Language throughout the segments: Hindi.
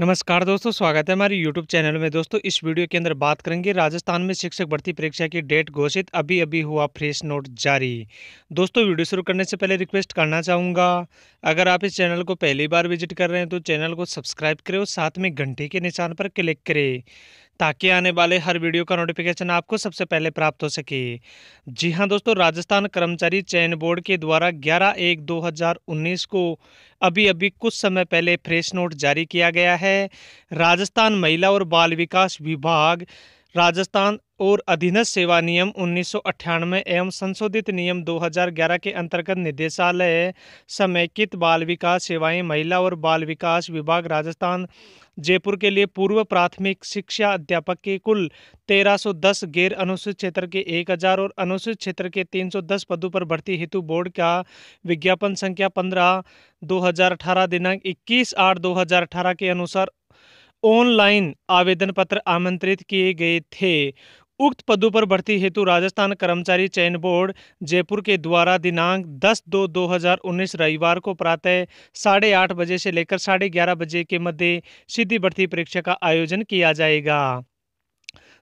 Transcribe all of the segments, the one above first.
नमस्कार दोस्तों स्वागत है हमारे YouTube चैनल में दोस्तों इस वीडियो के अंदर बात करेंगे राजस्थान में शिक्षक भर्ती परीक्षा की डेट घोषित अभी अभी हुआ फ्रेश नोट जारी दोस्तों वीडियो शुरू करने से पहले रिक्वेस्ट करना चाहूँगा अगर आप इस चैनल को पहली बार विजिट कर रहे हैं तो चैनल को सब्सक्राइब करें और साथ में घंटे के निशान पर क्लिक करें ताकि आने वाले हर वीडियो का नोटिफिकेशन आपको सबसे पहले प्राप्त हो सके जी हाँ दोस्तों राजस्थान कर्मचारी चयन बोर्ड के द्वारा 11 एक 2019 को अभी अभी कुछ समय पहले फ्रेश नोट जारी किया गया है राजस्थान महिला और बाल विकास विभाग राजस्थान और अधीनस्थ सेवा नियम उन्नीस एवं संशोधित नियम 2011 के अंतर्गत निदेशालय समेकित बाल विकास सेवाएं महिला और बाल विकास विभाग राजस्थान जयपुर के लिए पूर्व प्राथमिक शिक्षा अध्यापक के कुल 1310 गैर अनुसूचित क्षेत्र के 1000 और अनुसूचित क्षेत्र के 310 पदों पर भर्ती हेतु बोर्ड का विज्ञापन संख्या 15 2018 दिनांक 21 आठ 2018 के अनुसार ऑनलाइन आवेदन पत्र आमंत्रित किए गए थे उक्त पदों पर भर्ती हेतु राजस्थान कर्मचारी चयन बोर्ड जयपुर के द्वारा दिनांक 10 दो 2019 रविवार को प्रातः साढ़े आठ बजे से लेकर साढ़े ग्यारह बजे के मध्य सीधी भर्ती परीक्षा का आयोजन किया जाएगा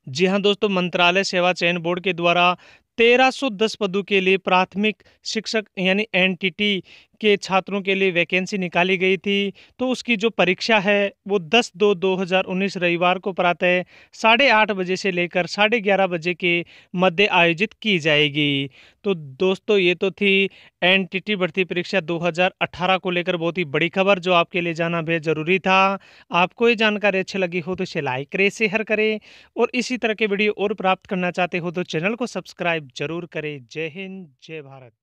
जी हाँ दोस्तों मंत्रालय सेवा चयन बोर्ड के द्वारा 1310 पदों के लिए प्राथमिक शिक्षक यानी एनटीटी के छात्रों के लिए वैकेंसी निकाली गई थी तो उसकी जो परीक्षा है वो 10 दो 2019 रविवार को प्रातः साढ़े आठ बजे से लेकर साढ़े ग्यारह बजे के मध्य आयोजित की जाएगी तो दोस्तों ये तो थी एन भर्ती परीक्षा 2018 को लेकर बहुत ही बड़ी खबर जो आपके लिए जाना बेहद ज़रूरी था आपको ये जानकारी अच्छी लगी हो तो इसे लाइक करें शेयर करें और इसी तरह के वीडियो और प्राप्त करना चाहते हो तो चैनल को सब्सक्राइब जरूर करें जय हिंद जय भारत